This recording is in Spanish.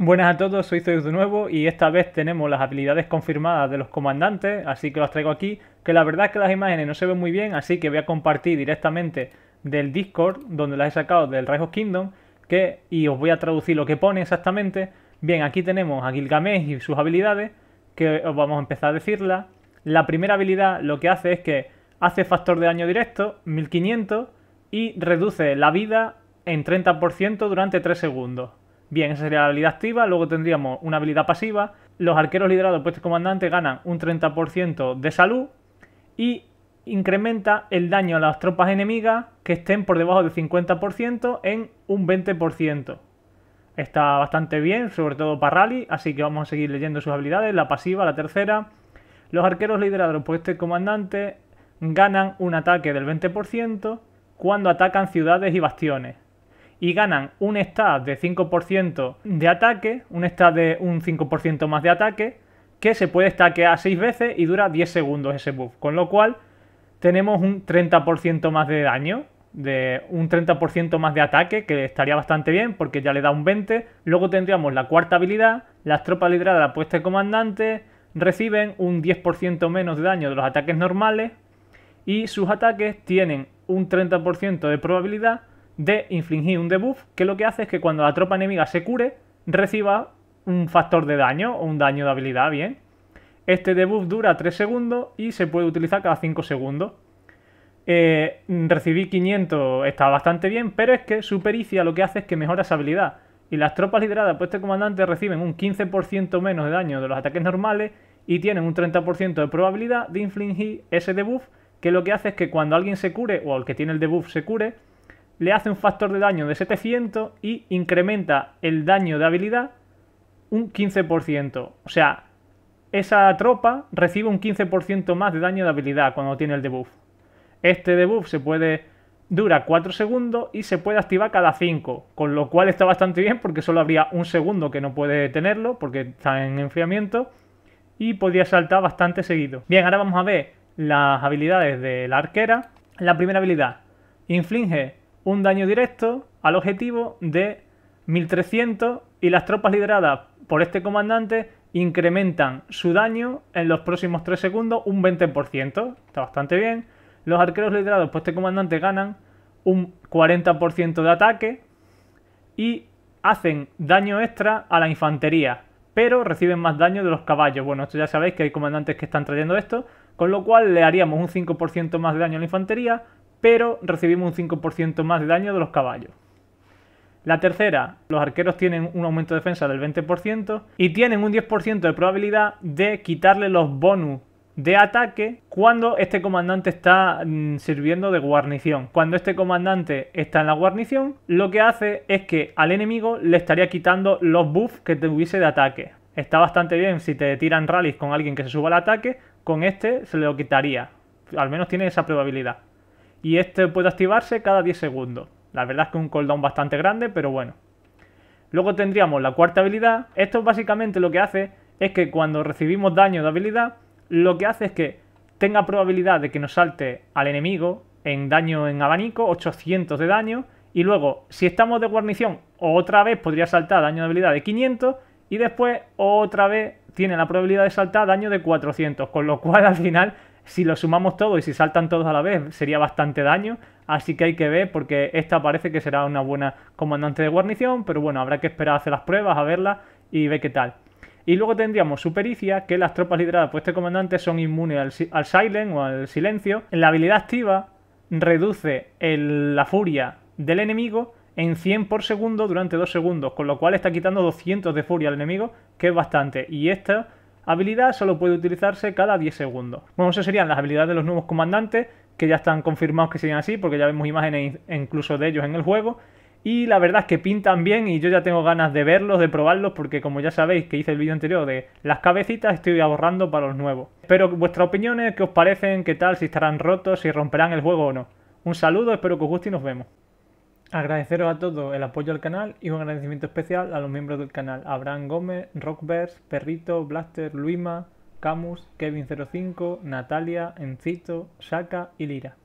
Buenas a todos, soy Zeus de nuevo y esta vez tenemos las habilidades confirmadas de los comandantes, así que las traigo aquí, que la verdad es que las imágenes no se ven muy bien, así que voy a compartir directamente del Discord, donde las he sacado del Rise of Kingdom, que, y os voy a traducir lo que pone exactamente. Bien, aquí tenemos a Gilgamesh y sus habilidades, que os vamos a empezar a decirla La primera habilidad lo que hace es que hace factor de daño directo, 1500, y reduce la vida en 30% durante 3 segundos. Bien, esa sería la habilidad activa. Luego tendríamos una habilidad pasiva. Los arqueros liderados por este comandante ganan un 30% de salud y incrementa el daño a las tropas enemigas que estén por debajo del 50% en un 20%. Está bastante bien, sobre todo para rally, así que vamos a seguir leyendo sus habilidades. La pasiva, la tercera. Los arqueros liderados por este comandante ganan un ataque del 20% cuando atacan ciudades y bastiones y ganan un stat de 5% de ataque, un stat de un 5% más de ataque, que se puede stackear 6 veces y dura 10 segundos ese buff. Con lo cual tenemos un 30% más de daño, de un 30% más de ataque, que estaría bastante bien porque ya le da un 20. Luego tendríamos la cuarta habilidad, las tropas lideradas por la puesta comandante reciben un 10% menos de daño de los ataques normales y sus ataques tienen un 30% de probabilidad de infligir un debuff, que lo que hace es que cuando la tropa enemiga se cure, reciba un factor de daño o un daño de habilidad, bien. Este debuff dura 3 segundos y se puede utilizar cada 5 segundos. Eh, recibí 500 está bastante bien, pero es que su pericia lo que hace es que mejora esa habilidad. Y las tropas lideradas por este comandante reciben un 15% menos de daño de los ataques normales y tienen un 30% de probabilidad de infligir ese debuff, que lo que hace es que cuando alguien se cure o el que tiene el debuff se cure, le hace un factor de daño de 700 y incrementa el daño de habilidad un 15%. O sea, esa tropa recibe un 15% más de daño de habilidad cuando tiene el debuff. Este debuff se puede dura 4 segundos y se puede activar cada 5, con lo cual está bastante bien porque solo habría un segundo que no puede tenerlo porque está en enfriamiento y podría saltar bastante seguido. Bien, ahora vamos a ver las habilidades de la arquera. La primera habilidad, inflige un daño directo al objetivo de 1300 y las tropas lideradas por este comandante incrementan su daño en los próximos 3 segundos un 20%. Está bastante bien. Los arqueros liderados por este comandante ganan un 40% de ataque y hacen daño extra a la infantería, pero reciben más daño de los caballos. Bueno, esto ya sabéis que hay comandantes que están trayendo esto, con lo cual le haríamos un 5% más de daño a la infantería, pero recibimos un 5% más de daño de los caballos. La tercera, los arqueros tienen un aumento de defensa del 20% y tienen un 10% de probabilidad de quitarle los bonus de ataque cuando este comandante está mm, sirviendo de guarnición. Cuando este comandante está en la guarnición, lo que hace es que al enemigo le estaría quitando los buffs que tuviese de ataque. Está bastante bien si te tiran rallies con alguien que se suba al ataque, con este se lo quitaría. Al menos tiene esa probabilidad y este puede activarse cada 10 segundos. La verdad es que es un cooldown bastante grande, pero bueno. Luego tendríamos la cuarta habilidad. Esto básicamente lo que hace es que cuando recibimos daño de habilidad, lo que hace es que tenga probabilidad de que nos salte al enemigo en daño en abanico, 800 de daño, y luego, si estamos de guarnición, otra vez podría saltar daño de habilidad de 500, y después otra vez tiene la probabilidad de saltar daño de 400, con lo cual al final si lo sumamos todo y si saltan todos a la vez, sería bastante daño. Así que hay que ver, porque esta parece que será una buena comandante de guarnición, pero bueno, habrá que esperar a hacer las pruebas, a verla y ver qué tal. Y luego tendríamos su pericia, que las tropas lideradas por este comandante son inmunes al, silent o al silencio. La habilidad activa reduce la furia del enemigo en 100 por segundo durante 2 segundos, con lo cual está quitando 200 de furia al enemigo, que es bastante. Y esta Habilidad solo puede utilizarse cada 10 segundos. Bueno, esas serían las habilidades de los nuevos comandantes, que ya están confirmados que serían así, porque ya vemos imágenes incluso de ellos en el juego. Y la verdad es que pintan bien y yo ya tengo ganas de verlos, de probarlos, porque como ya sabéis que hice el vídeo anterior de las cabecitas, estoy ahorrando para los nuevos. Espero vuestras opiniones, qué os parecen, qué tal, si estarán rotos, si romperán el juego o no. Un saludo, espero que os guste y nos vemos. Agradeceros a todos el apoyo al canal y un agradecimiento especial a los miembros del canal Abraham Gómez, Rockbers, Perrito, Blaster, Luima, Camus, Kevin05, Natalia, Encito, Shaka y Lira.